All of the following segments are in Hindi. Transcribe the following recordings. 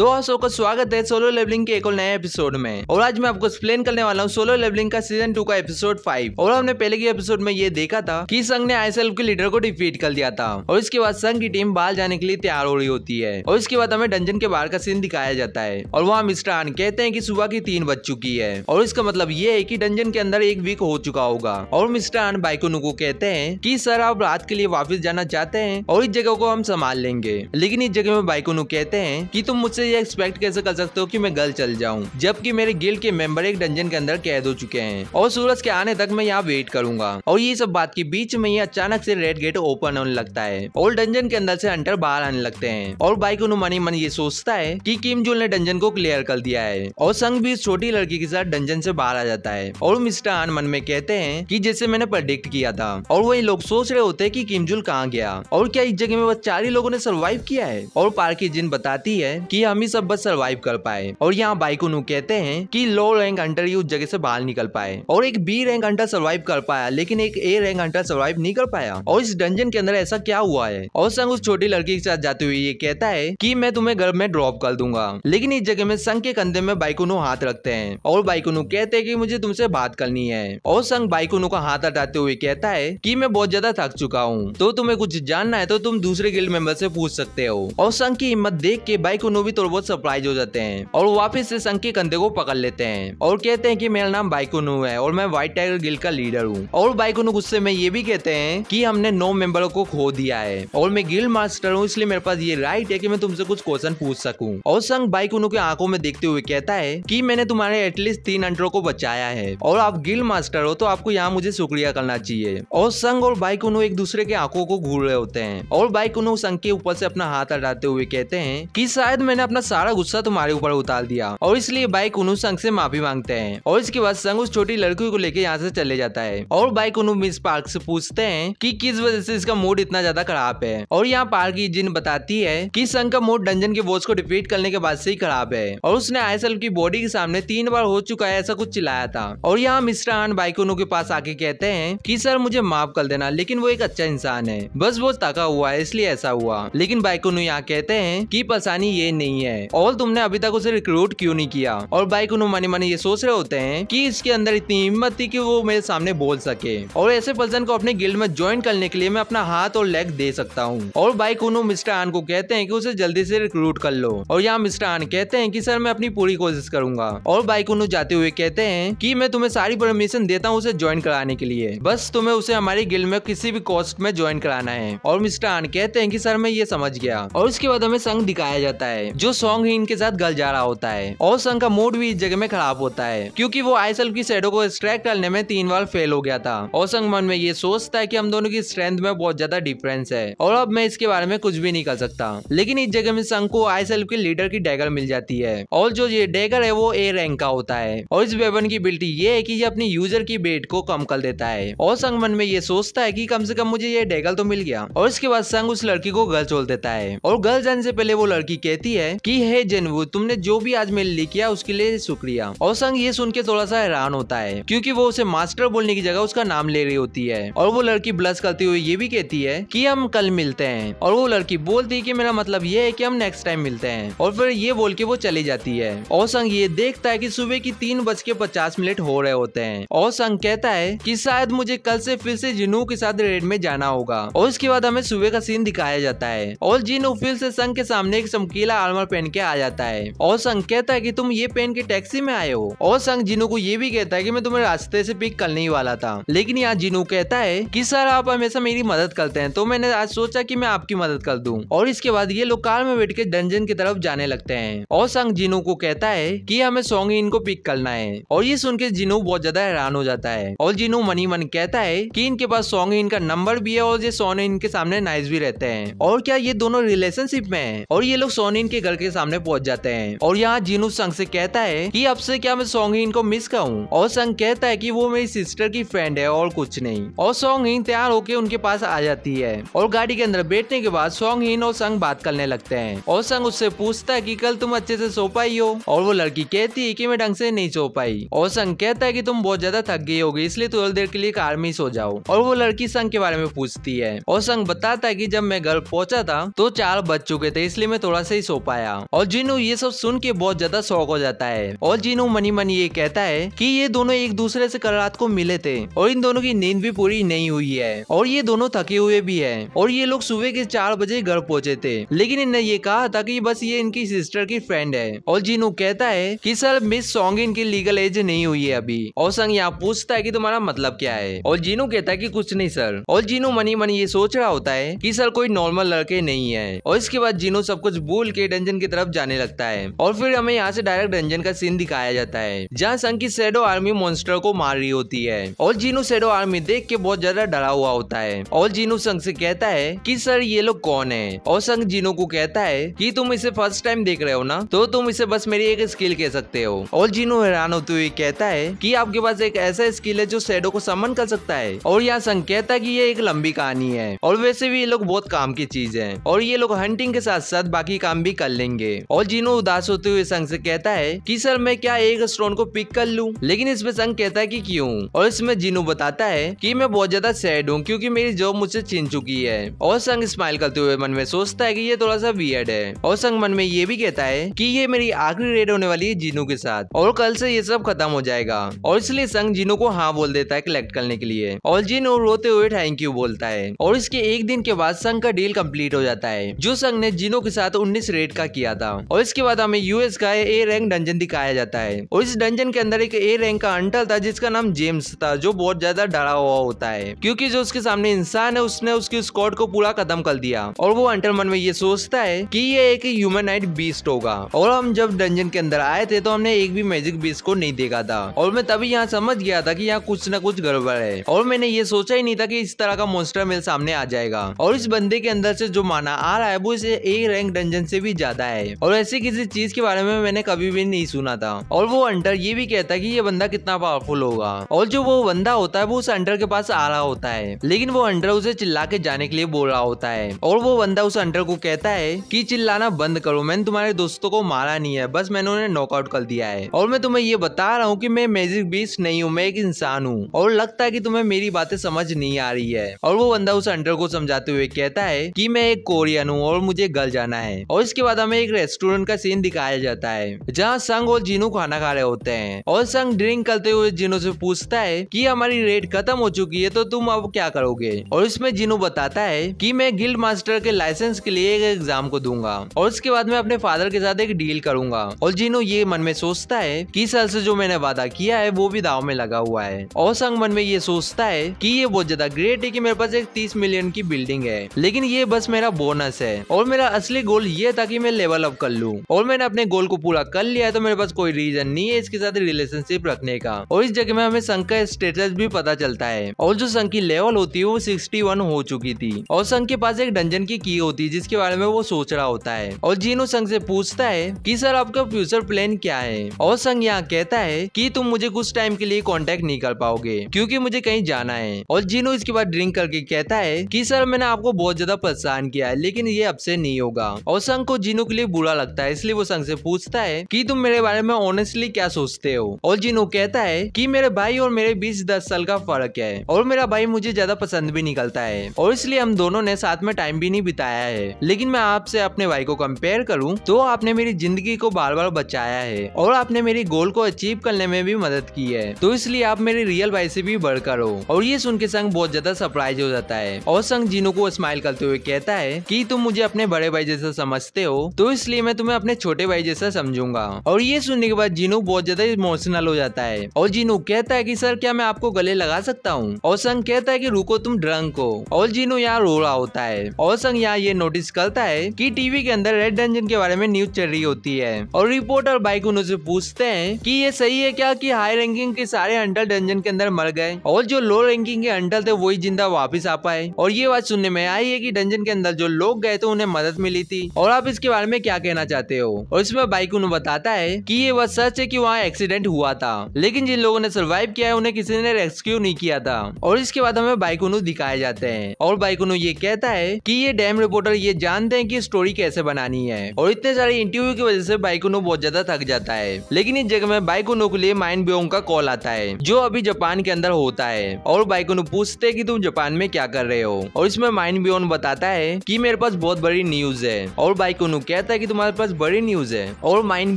दोस्तों का स्वागत है सोलो लेवलिंग के एक और नए एपिसोड में और आज मैं आपको एक्सप्लेन करने वाला हूँ सोलो लेवलिंग का सीजन टू का एपिसोड फाइव और हमने पहले के एपिसोड में ये देखा था कि संघ ने आई के लीडर को डिफीट कर दिया था और इसके बाद संघ की टीम बाहर जाने के लिए तैयार हो रही होती है और इसके बाद हमें डंजन के बाहर का सीन दिखाया जाता है और वहाँ मिस्टर आन कहते हैं की सुबह की तीन बज चुकी है और इसका मतलब ये है की डंजन के अंदर एक वीक हो चुका होगा और मिस्टर आन बाइकोनु को कहते हैं की सर आप रात के लिए वापिस जाना चाहते हैं और इस जगह को हम संभाल लेंगे लेकिन इस जगह में बाइकोनु कहते हैं की तुम मुझसे ये एक्सपेक्ट कैसे कर सकते हो कि मैं गल चल जाऊं जबकि मेरे गिल्ड के मेंबर एक डंजन के अंदर कैद हो चुके हैं और सूरज के आने तक मैं यहाँ वेट करूंगा और ये सब बात के बीच में ये अचानक से रेड गेट ओपन होने लगता है और डंजन के अंदर से अंटर बाहर आने लगते हैं और बाइक मनी मन ये सोचता है कि किम जुल ने डंजन को क्लियर कर दिया है और संग भी इस छोटी लड़की के साथ डंजन से बाहर आ जाता है और मिस्टर आन मन में कहते हैं की जैसे मैंने प्रडिक्ट किया था और वही लोग सोच रहे होते की किमजुल कहाँ गया और क्या इस जगह में वह चार ही लोगों ने सर्वाइव किया है और पार्की जिन बताती है कि हम हम ही सब बस सर्वाइव कर पाए और यहाँ बाइकोनु कहते हैं कि लो रैंक हंटर ही उस जगह से बाहर निकल पाए और एक बी रैंक हंटर सर्वाइव कर पाया लेकिन एक ए रैंक हंटर सर्वाइव नहीं कर पाया और इस डंजन के अंदर ऐसा क्या हुआ है और संग उस छोटी लड़की के साथ जाते हुए ये कहता है की मैं तुम्हें घर में ड्रॉप कर दूंगा लेकिन इस जगह में संघ के कंधे में बाइकोनु हाथ रखते हैं और बाइकोनु कहते हैं की मुझे तुमसे बात करनी है और संग बाइकोनु का हाथ हटाते हुए कहता है की मैं बहुत ज्यादा थक चुका हूँ तो तुम्हें कुछ जानना है तो तुम दूसरे गिल्ड मेंबर से पूछ सकते हो और संघ की हिम्मत देख के बाइकोनु भी तो वो सरप्राइज हो जाते हैं और वापिस से संघ के कंधे को पकड़ लेते हैं और कहते हैं की मेरा नाम बाइकुनु है और मैं व्हाइट टाइगर गिल का लीडर हूँ और बाइकुनु गुस्से में ये भी कहते हैं की हमने नौ मेंबर को खो दिया है और मैं गिल मास्टर हूँ इसलिए मेरे पास ये राइट है की मैं तुमसे कुछ क्वेश्चन पूछ सकूँ और संघ बाइकुनू के आंखों में देखते हुए कहता है की मैंने तुम्हारे एटलीस्ट तीन अंटरों को बचाया है और आप गिल मास्टर हो तो आपको यहाँ मुझे शुक्रिया करना चाहिए और संघ और बाइकुनो एक दूसरे के आंखों को घूर रहे होते हैं और बाइकुनो संघ के ऊपर से अपना हाथ हटाते हुए कहते हैं कि शायद मैंने अपना सारा गुस्सा तुम्हारे ऊपर उतार दिया और इसलिए बाइक उनु संग से माफी मांगते हैं और इसके बाद संग उस छोटी लड़की को लेकर यहाँ से चले जाता है और बाइक उनु मिस पार्क से पूछते हैं कि किस वजह से इसका मूड इतना ज्यादा खराब है और यहाँ पार्क की जिन बताती है कि संग का मूड डंजन के बोस को डिफीट करने के बाद से ही खराब है और उसने आयसल की बॉडी के सामने तीन बार हो चुका है ऐसा कुछ चिल्लाया था और यहाँ मिस्टर आन उनु के पास आके कहते हैं की सर मुझे माफ कर देना लेकिन वो एक अच्छा इंसान है बस वो ताका हुआ है इसलिए ऐसा हुआ लेकिन उनु यहाँ कहते हैं की परेशानी ये नहीं नहीं है और तुमने अभी तक उसे रिक्रूट क्यों नहीं किया और भाई कुनु मनी मनी ये सोच रहे होते हैं कि इसके अंदर इतनी हिम्मत थी कि वो मेरे सामने बोल सके और ऐसे पर्सन को अपने गिल्ड में ज्वाइन करने के लिए मैं अपना हाथ और लेग दे सकता हूँ और भाई कुनु मिस्टर आन को कहते हैं की उसे जल्दी से रिक्रूट कर लो और यहाँ मिस्टर आन कहते हैं की सर मैं अपनी पूरी कोशिश करूंगा और भाई कुनु जाते हुए कहते हैं की मैं तुम्हें सारी परमिशन देता हूँ उसे ज्वाइन कराने के लिए बस तुम्हें उसे हमारी गिल्ड में किसी भी कॉस्ट में ज्वाइन कराना है और मिस्टर आन कहते हैं कि सर मैं ये समझ गया और उसके बाद हमें संघ दिखाया जाता है जो सॉन्ग ही इनके साथ गल जा रहा होता है और संघ का मूड भी इस जगह में खराब होता है क्योंकि वो आईएसएल की शेडो को स्ट्रैक करने में तीन बार फेल हो गया था और संघ मन में ये सोचता है की हम दोनों की स्ट्रेंथ में बहुत ज्यादा डिफरेंस है और अब मैं इसके बारे में कुछ भी नहीं कर सकता लेकिन इस जगह में संघ को आईएसएल के लीडर की डैगर मिल जाती है और जो ये डैगर है वो ए रैंक का होता है और इस वेबन की बिल्टी ये है की ये अपनी यूजर की बेट को कम कर देता है और संघ मन में ये सोचता है की कम से कम मुझे ये डेगल तो मिल गया और इसके बाद संघ उस लड़की को गर्ल छोड़ देता है और गर्ल जाने से पहले वो लड़की कहती है की है जेनवू तुमने जो भी आज मेरे लिए किया उसके लिए शुक्रिया और संग ये सुन के थोड़ा सा हैरान होता है क्योंकि वो उसे मास्टर बोलने की जगह उसका नाम ले रही होती है और वो लड़की ब्लस करती हुई ये भी कहती है की हम कल मिलते हैं और वो लड़की बोलती है की मेरा मतलब ये है की हम नेक्स्ट टाइम मिलते हैं और फिर ये बोल के वो चली जाती है और संग ये देखता है की सुबह की तीन बज के पचास मिनट हो रहे होते हैं और संग कहता है की शायद मुझे कल से फिर से जिनू के साथ रेड में जाना होगा और उसके बाद हमें सुबह का सीन दिखाया जाता है और जिनू फिर से संग के सामने एक चमकीला आर्मर पहन के आ जाता है और संघ कहता है कि तुम ये पहन के टैक्सी में आए हो और संघ जिनू को ये भी कहता है कि मैं तुम्हें रास्ते से पिक करने ही वाला था लेकिन यहाँ जिनू कहता है कि सर आप हमेशा मेरी मदद करते हैं तो मैंने आज सोचा कि मैं आपकी मदद कर दूं और इसके बाद ये लोग कार में बैठ के डंजन की तरफ जाने लगते हैं और संघ जिनू को कहता है कि हमें सॉन्ग इनको पिक करना है और ये सुन के जिनू बहुत ज्यादा हैरान हो जाता है और जिनू मनी मन कहता है कि इनके पास सॉन्ग इनका नंबर भी है और ये सोने इनके सामने नाइस भी रहते हैं और क्या ये दोनों रिलेशनशिप में है और ये लोग सोन इनके घर के सामने पहुंच जाते हैं और यहाँ जीनू संग से कहता है कि अब से क्या मैं सोंग को मिस करूँ और संग कहता है कि वो मेरी सिस्टर की फ्रेंड है और कुछ नहीं और सोंग हिन तैयार होकर उनके पास आ जाती है और गाड़ी के अंदर बैठने के बाद सोंग और संग बात करने लगते है और संग उससे पूछता है की कल तुम अच्छे से सो पाई हो और वो लड़की कहती है की मैं ढंग से नहीं सो पाई और संग कहता है की तुम बहुत ज्यादा थक गई होगी इसलिए तो थोड़ी देर के लिए कार में सो जाओ और वो लड़की संग के बारे में पूछती है और संग बताता है की जब मैं घर पहुंचा था तो चार बज चुके थे इसलिए मैं थोड़ा सा ही सो पाया गया और जिनू ये सब सुन के बहुत ज्यादा शौक हो जाता है और जीनू मनी मन ये कहता है कि ये दोनों एक दूसरे से कल रात को मिले थे और इन दोनों की नींद भी पूरी नहीं हुई है और ये दोनों थके हुए भी है और ये लोग सुबह के चार बजे घर पहुँचे थे लेकिन इनने ये कहा था की बस ये इनकी सिस्टर की फ्रेंड है और जीनू कहता है की सर मिस सॉन्ग इनकी लीगल एज नहीं हुई है अभी और संग यहाँ पूछता है की तुम्हारा मतलब क्या है और जीनू कहता है की कुछ नहीं सर और जीनू मनी मनी ये सोच रहा होता है कि सर कोई नॉर्मल लड़के नहीं है और इसके बाद जिनू सब कुछ भूल के डेंजर डंजन की तरफ जाने लगता है और फिर हमें यहाँ से डायरेक्ट डंजन का सीन दिखाया जाता है जहाँ संघ की सेडो आर्मी मॉन्स्टर को मार रही होती है और जीनू सेडो आर्मी देख के बहुत ज्यादा डरा हुआ होता है और जीनू संघ से कहता है की सर ये लोग कौन है और संघ जीनू को कहता है की तुम इसे फर्स्ट टाइम देख रहे हो ना तो तुम इसे बस मेरी एक स्किल कह सकते हो और जीनू हैरान होते हुए कहता है की आपके पास एक ऐसा स्किल है जो सेडो को समन कर सकता है और यहाँ संघ कहता है की ये एक लंबी कहानी है और वैसे भी ये लोग बहुत काम की चीज है और ये लोग हंटिंग के साथ साथ बाकी काम भी कर लेंगे और जीनो उदास होते हुए संघ से कहता है कि सर मैं क्या एक स्टोन को पिक कर लूं लेकिन इसमें संघ कहता है कि क्यों और इसमें जीनू बताता है कि मैं बहुत ज्यादा सैड हूँ क्योंकि मेरी जॉब मुझसे छीन चुकी है और संग स्माइल करते हुए मन में सोचता है की ये थोड़ा सा बियड है और संग मन में ये भी कहता है की ये मेरी आखिरी रेड होने वाली है जीनू के साथ और कल से ये सब खत्म हो जाएगा और इसलिए संघ जीनू को हाँ बोल देता है कलेक्ट करने के लिए और जीनू रोते हुए थैंक यू बोलता है और इसके एक दिन के बाद संघ का डील कम्प्लीट हो जाता है जो संघ ने जीनो के साथ उन्नीस रेट का किया था और इसके बाद हमें यूएस का ए रैंक डंजन दिखाया जाता है और इस डंजन के अंदर एक ए रैंक का अंटल था जिसका नाम जेम्स था जो बहुत ज्यादा डरा हुआ होता है क्योंकि जो उसके सामने इंसान है उसने उसके स्कॉट को पूरा खत्म कर दिया और वो अंटल मन में ये सोचता है की ये एक ह्यूमनाइट बीस्ट होगा और हम जब डंजन के अंदर आए थे तो हमने एक भी मैजिक बीस्ट को नहीं देखा था और मैं तभी यहाँ समझ गया था की यहाँ कुछ न कुछ गड़बड़ है और मैंने ये सोचा ही नहीं था की इस तरह का मोस्टर मेरे सामने आ जाएगा और इस बंदे के अंदर से जो माना आ रहा है वो इसे ए रैंक डंजन से भी ज्यादा जाता है और ऐसी किसी चीज के बारे में मैंने कभी भी नहीं सुना था और वो अंटर ये भी कहता है कि ये बंदा कितना पावरफुल होगा और जो वो बंदा होता है वो उस अंटर के पास आ रहा होता है लेकिन वो अंटर उसे चिल्ला के जाने के लिए बोल रहा होता है और वो बंदा उस अंटर को कहता है की चिल्लाना बंद करो मैंने तुम्हारे दोस्तों को मारा नहीं है बस मैंने उन्हें नॉकआउट कर दिया है और मैं तुम्हें ये बता रहा हूँ की मैं मैजिक बीस नहीं हूँ मैं एक इंसान हूँ और लगता है की तुम्हें मेरी बातें समझ नहीं आ रही है और वो बंदा उस अंटर को समझाते हुए कहता है की मैं एक कोरियन हूँ और मुझे गल जाना है और इसके बाद हम हमें एक रेस्टोरेंट का सीन दिखाया जाता है जहाँ संग और जीनू खाना खा रहे होते हैं और संग ड्रिंक करते हुए जीनू से पूछता है कि हमारी रेट खत्म हो चुकी है तो तुम अब क्या करोगे और इसमें जीनू बताता है कि मैं गिल्ड मास्टर के लाइसेंस के लिए एक एग्जाम को दूंगा और उसके बाद मैं अपने फादर के साथ एक डील करूंगा और जीनू ये मन में सोचता है की सर से जो मैंने वादा किया है वो भी दाव में लगा हुआ है और संग मन में ये सोचता है की ये बहुत ज्यादा ग्रेट है की मेरे पास एक तीस मिलियन की बिल्डिंग है लेकिन ये बस मेरा बोनस है और मेरा असली गोल ये था की मैं लेवल अप कर लूँ और मैंने अपने गोल को पूरा कर लिया है तो मेरे पास कोई रीजन नहीं है इसके साथ रिलेशनशिप रखने का और इस जगह में हमें संघ का स्टेटस भी पता चलता है और जो संघ की लेवल होती है वो सिक्सटी हो चुकी थी और संघ के पास एक डंजन की की होती है जिसके बारे में वो सोच रहा होता है और जीनो संघ से पूछता है कि सर आपका फ्यूचर प्लान क्या है और संघ यहाँ कहता है कि तुम मुझे कुछ टाइम के लिए कांटेक्ट नहीं कर पाओगे क्योंकि मुझे कहीं जाना है और जीनो इसके बाद ड्रिंक करके कहता है कि सर मैंने आपको बहुत ज्यादा परेशान किया है लेकिन ये अब से नहीं होगा और संघ को जीनो के लिए बुरा लगता है इसलिए वो संग से पूछता है कि तुम मेरे बारे में ऑनेस्टली क्या सोचते हो और जिनू कहता है कि मेरे भाई और मेरे बीच दस साल का फर्क है और मेरा भाई मुझे ज्यादा पसंद भी निकलता है और इसलिए हम दोनों ने साथ में टाइम भी नहीं बिताया है लेकिन मैं आपसे अपने भाई को कम्पेयर करूँ तो आपने मेरी जिंदगी को बार बार बचाया है और आपने मेरी गोल को अचीव करने में भी मदद की है तो इसलिए आप मेरे रियल भाई से भी बढ़कर हो और ये सुन के संग बहुत ज्यादा सरप्राइज हो जाता है और संग जिनो को स्माइल करते हुए कहता है कि तुम मुझे अपने बड़े भाई जैसा समझते हो तो तो इसलिए मैं तुम्हें अपने छोटे भाई जैसा समझूंगा और ये सुनने के बाद जीनू बहुत ज्यादा इमोशनल हो जाता है और जीनू कहता है की सर क्या मैं आपको गले लगा सकता हूँ और संग कहता है की रुको तुम ड्रंक हो और जीनू यहाँ रो रहा होता है और संग यहाँ ये नोटिस करता है की टीवी के अंदर रेड डंजन के बारे में न्यूज चल रही होती है और रिपोर्टर बाइक उन्होंने पूछते हैं कि ये सही है क्या कि हाई रैंकिंग के सारे अंडल डंजन के अंदर मर गए और जो लो रैंकिंग के अंडल थे वही जिंदा वापस आ पाए और ये बात सुनने में आई है कि डंजन के अंदर जो लोग गए थे उन्हें मदद मिली थी और आप इसके बारे में में क्या कहना चाहते हो और इसमें बाइक उन्हें बताता है कि ये वह सच है कि वहाँ एक्सीडेंट हुआ था लेकिन जिन लोगों ने सर्वाइव किया है उन्हें किसी ने रेस्क्यू नहीं किया था और इसके बाद हमें बाइक उन्हें दिखाए जाते हैं और बाइक उन्हें ये कहता है की ये डैम रिपोर्टर ये जानते हैं की स्टोरी कैसे बनानी है और इतने सारे इंटरव्यू की वजह से बाइक उन्हें बहुत ज्यादा थक जाता है लेकिन इस जगह में बाइक उन्हों के लिए माइंड ब्योंग का कॉल आता है जो अभी जापान के अंदर होता है और बाइक उन्होंने पूछते हैं की तुम जापान में क्या कर रहे हो और इसमें माइंड ब्योन बताता है कि मेरे पास बहुत बड़ी न्यूज है और बाइक उन्होंने कहता है कि तुम्हारे पास बड़ी न्यूज है और माइंड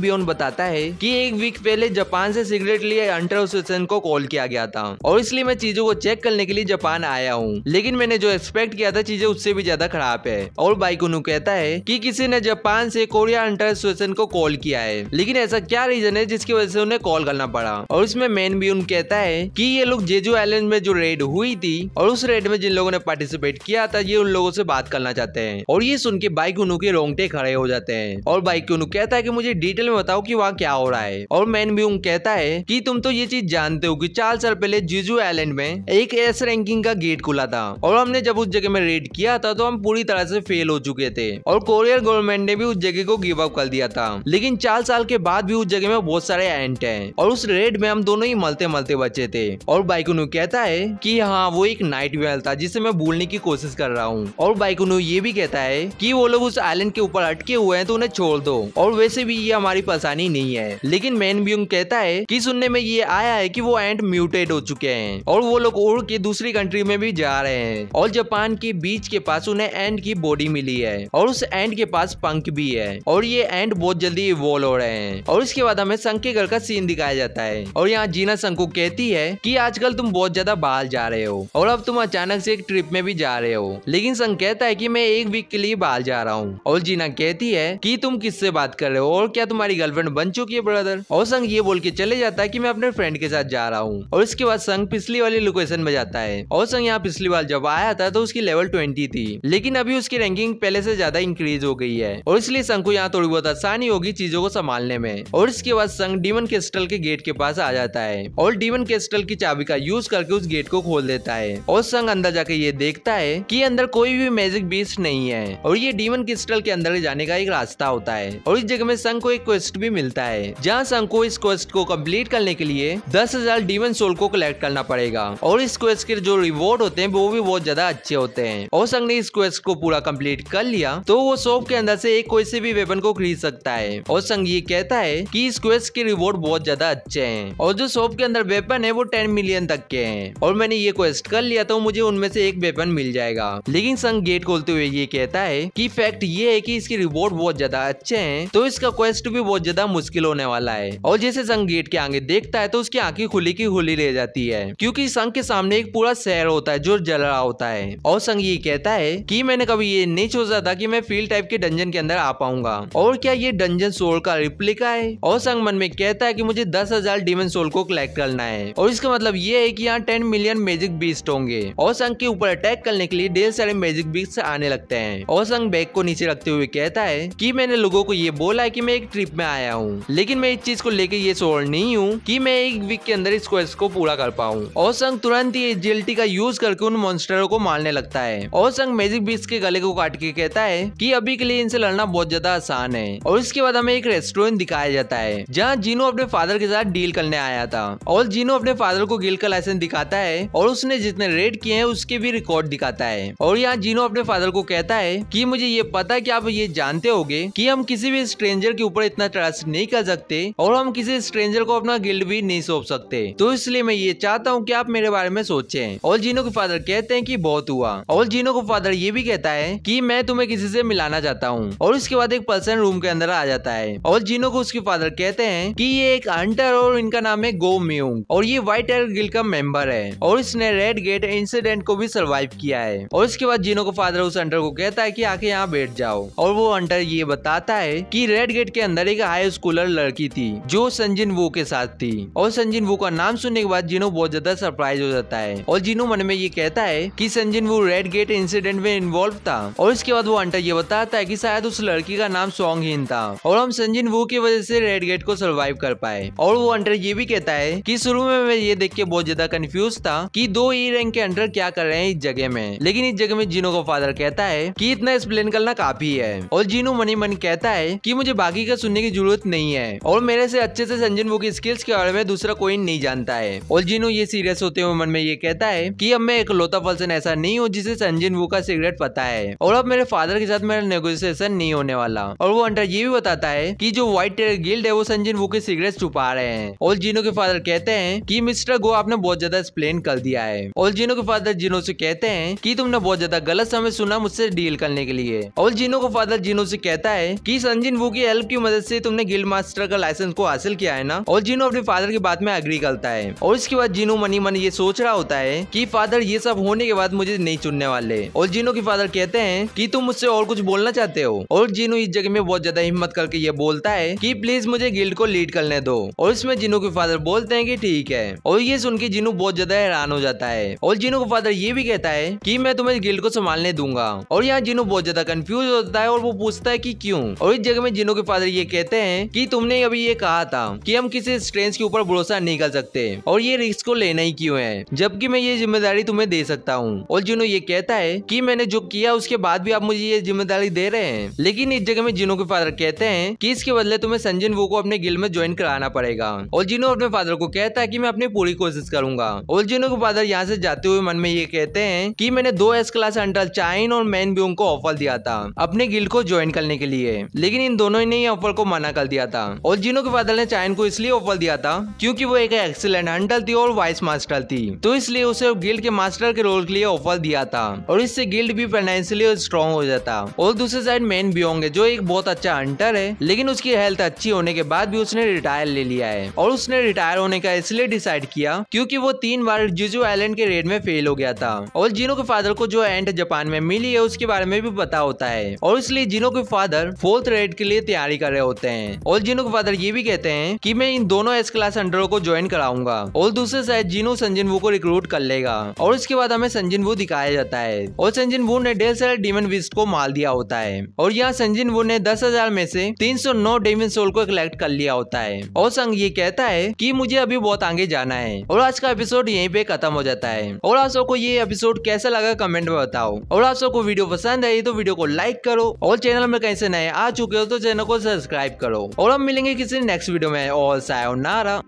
बियन बताता है कि एक वीक पहले जापान से सिगरेट लिए अंटर को कॉल किया गया था और इसलिए मैं चीजों को चेक करने के लिए जापान आया हूँ लेकिन मैंने जो एक्सपेक्ट किया था चीजें उससे भी ज्यादा खराब है और बाइक कहता है कि किसी ने जापान से कोरिया अंटर एसोसिएशन को कॉल किया है लेकिन ऐसा क्या रीजन है जिसकी वजह से उन्हें कॉल करना पड़ा और इसमें मैन भी कहता है की ये लोग जेजू आईलैंड में जो रेड हुई थी और उस रेड में जिन लोगों ने पार्टिसिपेट किया था ये उन लोगों से बात करना चाहते हैं और ये सुन के बाइक उनके रोंगटे खड़े हो हो जाते हैं और बाइक क्यों कहता है कि मुझे डिटेल में बताओ कि वहाँ क्या हो रहा है और मैन भी कहता है कि तुम तो ये चीज जानते हो कि चार साल पहले जीजू आइलैंड में एक एस रैंकिंग का गेट खुला था और हमने जब उस जगह में रेड किया था तो हम पूरी तरह से फेल हो चुके थे और कोरियर गवर्नमेंट ने भी उस जगह को गिव अप कर दिया था लेकिन चार साल के बाद भी उस जगह में बहुत सारे एंट है और उस रेड में हम दोनों ही मलते मलते बचे थे और बाइकुनु कहता है कि हाँ वो एक नाइट वेल था जिसे मैं भूलने की कोशिश कर रहा हूँ और बाइकुनु ये भी कहता है की वो लोग उस आइलैंड के ऊपर अटके थके हुए हैं तो उन्हें छोड़ दो और वैसे भी ये हमारी परेशानी नहीं है लेकिन मैन ब्यूंग कहता है कि सुनने में ये आया है कि वो एंट म्यूटेड हो चुके हैं और वो लोग उड़ के दूसरी कंट्री में भी जा रहे हैं और जापान के बीच के पास उन्हें एंट की बॉडी मिली है और उस एंट के पास पंख भी है और ये एंट बहुत जल्दी इवोल्व हो रहे हैं और इसके बाद हमें शंख के घर का सीन दिखाया जाता है और यहाँ जीना शंकु कहती है कि आजकल तुम बहुत ज्यादा बाहर जा रहे हो और अब तुम अचानक से एक ट्रिप में भी जा रहे हो लेकिन संघ कहता है कि मैं एक वीक के लिए बाहर जा रहा हूँ और जीना कहती पूछती है कि तुम किससे बात कर रहे हो और क्या तुम्हारी गर्लफ्रेंड बन चुकी है ब्रदर और संग ये बोल के चले जाता है कि मैं अपने फ्रेंड के साथ जा रहा हूँ और इसके बाद संग पिछली वाली लोकेशन में जाता है और संग यहाँ पिछली बार जब आया था तो उसकी लेवल ट्वेंटी थी लेकिन अभी उसकी रैंकिंग पहले से ज्यादा इंक्रीज हो गई है और इसलिए संघ को यहाँ थोड़ी बहुत आसानी होगी चीजों को संभालने में और इसके बाद संघ डीमन केस्टल के गेट के पास आ जाता है और डीमन केस्टल की चाबी का यूज करके उस गेट को खोल देता है और संग अंदर जाके ये देखता है की अंदर कोई भी मैजिक बीस नहीं है और ये डीमन क्रिस्टल के अंदर जाने का का एक रास्ता होता है और इस जगह में संघ को एक क्वेस्ट भी मिलता है जहाँ संघ को इस क्वेस्ट को कम्प्लीट करने के लिए दस हजार डीवन सोल को कलेक्ट करना पड़ेगा और इस क्वेस्ट के जो रिवॉर्ड होते हैं वो भी बहुत ज्यादा अच्छे होते हैं और संघ ने इस क्वेस्ट को पूरा कम्प्लीट कर लिया तो वो शॉप के अंदर से एक कोई से भी वेपन को खरीद सकता है और संघ ये कहता है कि इस क्वेस्ट के रिवॉर्ड बहुत ज्यादा अच्छे हैं और जो शॉप के अंदर वेपन है वो टेन मिलियन तक के हैं और मैंने ये क्वेस्ट कर लिया तो मुझे उनमें से एक वेपन मिल जाएगा लेकिन संघ गेट खोलते हुए ये कहता है कि फैक्ट ये है कि इसकी रिवॉर्ड और बहुत ज्यादा अच्छे हैं तो इसका क्वेस्ट भी बहुत ज्यादा मुश्किल होने वाला है और जैसे संघ गेट के आगे देखता है तो उसकी आंखें खुली की खुली रह जाती है क्योंकि संघ के सामने एक पूरा शहर होता है जो जल रहा होता है और संघ ये कहता है कि मैंने कभी ये नहीं सोचा था कि मैं फील्ड टाइप के डंजन के अंदर आ पाऊंगा और क्या ये डंजन सोल का रिप्लिका है और संघ मन में कहता है की मुझे दस हजार डीमन सोल को कलेक्ट करना है और इसका मतलब ये है की यहाँ टेन मिलियन मैजिक बीस्ट होंगे और संघ के ऊपर अटैक करने के लिए ढेर सारे मैजिक बीस्ट आने लगते हैं और संघ बैग को नीचे रखते हुए कहता है है कि मैंने लोगों को ये बोला है कि मैं एक ट्रिप में आया हूँ लेकिन मैं इस चीज को लेके ये शोर नहीं हूँ कि मैं एक वीक के अंदर इस क्वेस्ट को पूरा कर पाऊँ औसंग तुरंत ही एजीएलटी का यूज करके उन मॉन्स्टरों को मारने लगता है औसंग मैजिक बीस के गले को काट के कहता है की अभी के लिए इनसे लड़ना बहुत ज्यादा आसान है और इसके बाद हमें एक रेस्टोरेंट दिखाया जाता है जहाँ जीनो अपने फादर के साथ डील करने आया था और जीनो अपने फादर को गिल का लाइसेंस दिखाता है और उसने जितने रेड किए हैं उसके भी रिकॉर्ड दिखाता है और यहाँ जीनो अपने फादर को कहता है की मुझे ये पता है की आप ये जानते जानते होंगे कि हम किसी भी स्ट्रेंजर के ऊपर इतना ट्रस्ट नहीं कर सकते और हम किसी स्ट्रेंजर को अपना गिल्ड भी नहीं सौंप सकते तो इसलिए मैं ये चाहता हूँ की आप मेरे बारे में सोचे और जीनो के फादर कहते हैं की बहुत हुआ और जीनो को फादर ये भी कहता है की मैं तुम्हें किसी से मिलाना चाहता हूँ और उसके बाद एक पर्सन रूम के अंदर आ जाता है और जीनो को उसके फादर कहते हैं की ये एक हंटर और इनका नाम है गो म्यूंग और ये व्हाइट एयर गिल का मेंबर है और इसने रेड गेट इंसिडेंट को भी सर्वाइव किया है और इसके बाद जीनो को फादर उस हंटर को कहता है कि आके यहाँ बैठ जाओ और वो हंटर ये बताता है कि रेड गेट के अंदर एक हाई स्कूलर लड़की थी जो संजिन वो के साथ थी और संजिन वो का नाम सुनने के बाद जिनो बहुत ज्यादा सरप्राइज हो जाता है और जिनो मन में ये कहता है की संजिन वो रेड गेट इंसिडेंट में इन्वॉल्व था और इसके बाद वो हंटर ये बताता है की शायद उस लड़की का नाम सॉन्ग हीन था और हम संजिन वो की वजह से रेड गेट को सर्वाइव कर पाए और वो अंडर ये भी कहता है कि शुरू में मैं ये देख के बहुत ज्यादा कंफ्यूज था कि दो ई e रैंक के अंडर क्या कर रहे हैं इस जगह में लेकिन इस जगह में जिनो का फादर कहता है कि इतना एक्सप्लेन करना काफी है और जीनू मनी मन कहता है कि मुझे बाकी का सुनने की जरूरत नहीं है और मेरे से अच्छे से संजन वो की स्किल्स के बारे में दूसरा कोई नहीं जानता है और जीनू ये सीरियस होते हुए मन में ये कहता है कि अब मैं एक लोता पर्सन ऐसा नहीं हूँ जिसे संजन वो का सिगरेट पता है और अब मेरे फादर के साथ मेरा नेगोशिएशन नहीं होने वाला और वो अंडर ये भी बताता है की जो व्हाइट टेर गिल्ड है वो संजन वो के सिगरेट छुपा रहे हैं और जीनो के फादर कहते हैं की मिस्टर गो आपने बहुत ज्यादा एक्सप्लेन कर दिया है और जीनो के फादर जीनो से कहते हैं की तुमने बहुत ज्यादा गलत समय सुना मुझसे डील करने के लिए और जीनो को फादर जीनो जिनो से कहता है कि संजीन वो की हेल्प की मदद से तुमने गिल्ड मास्टर का लाइसेंस को हासिल किया है ना और जीनो अपने फादर की बात में अग्री करता है और इसके बाद जीनो मनी मन ये सोच रहा होता है कि फादर ये सब होने के बाद मुझे नहीं चुनने वाले और जीनो के फादर कहते हैं कि तुम मुझसे और कुछ बोलना चाहते हो और जीनो इस जगह में बहुत ज्यादा हिम्मत करके ये बोलता है की प्लीज मुझे गिल्ड को लीड करने दो और इसमें जीनो के फादर बोलते हैं की ठीक है और ये सुन के जीनू बहुत ज्यादा हैरान हो जाता है और जीनो का फादर ये भी कहता है की मैं तुम्हें गिल्ड को संभालने दूंगा और यहाँ जीनू बहुत ज्यादा कंफ्यूज होता है और वो पूछ पूछता है कि क्यों और इस जगह में जिनो के फादर ये कहते हैं कि तुमने अभी ये कहा था कि हम किसी स्ट्रेंज के ऊपर भरोसा नहीं कर सकते और ये रिस्क को लेना ही क्यों है जबकि मैं ये जिम्मेदारी तुम्हें दे सकता हूँ और जिनो ये कहता है की मैंने जो किया उसके बाद भी आप मुझे ये जिम्मेदारी दे रहे हैं लेकिन इस जगह में जिनो के फादर कहते हैं की इसके बदले तुम्हें संजन वो को अपने गिल में ज्वाइन कराना पड़ेगा और जिनो अपने फादर को कहता है की मैं अपनी पूरी कोशिश करूंगा और जिनो के फादर यहाँ से जाते हुए मन में ये कहते हैं की मैंने दो एस क्लास अंटल चाइन और मैन भी को ऑफर दिया था अपने गिल को ज्वाइन ज्वाइन करने के लिए लेकिन इन दोनों ने ही ऑफर को मना कर दिया था और जिनो के फादर ने चायन को इसलिए ऑफर दिया था क्योंकि वो एक एक्सीलेंट हंटर थी और वाइस मास्टर थी तो इसलिए उसे गिल्ड के मास्टर के रोल के लिए ऑफर दिया था और इससे गिल्ड भी फाइनेंशियली स्ट्रॉन्ग हो जाता और दूसरे साइड मेन भी होंगे जो एक बहुत अच्छा हंटर है लेकिन उसकी हेल्थ अच्छी होने के बाद भी उसने रिटायर ले लिया है और उसने रिटायर होने का इसलिए डिसाइड किया क्योंकि वो तीन बार जीजू आइलैंड के रेड में फेल हो गया था और जिनो के फादर को जो एंड जापान में मिली है उसके बारे में भी पता होता है और इसलिए जिनो के फादर फोर्थ रेड के लिए तैयारी कर रहे होते हैं और जिनू के फादर ये भी कहते हैं कि मैं इन दोनों एस क्लास अंडरों को ज्वाइन कराऊंगा और दूसरे शायद जीनू संजन वो को रिक्रूट कर लेगा और उसके बाद हमें संजन वो दिखाया जाता है और संजन वो ने ढेर सारे डिमन विस्ट को मार दिया होता है और यहाँ संजन वो ने दस हजार में से तीन सौ नौ डेमिन सोल को कलेक्ट कर लिया होता है और संग ये कहता है की मुझे अभी बहुत आगे जाना है और आज का एपिसोड यही पे खत्म हो जाता है और आप सबको ये एपिसोड कैसा लगा कमेंट में बताओ और आप सबको वीडियो पसंद आई तो वीडियो को लाइक करो और चैनल चैनल में कहीं से नए आ चुके हो तो चैनल को सब्सक्राइब करो और हम मिलेंगे किसी नेक्स्ट वीडियो में और नारा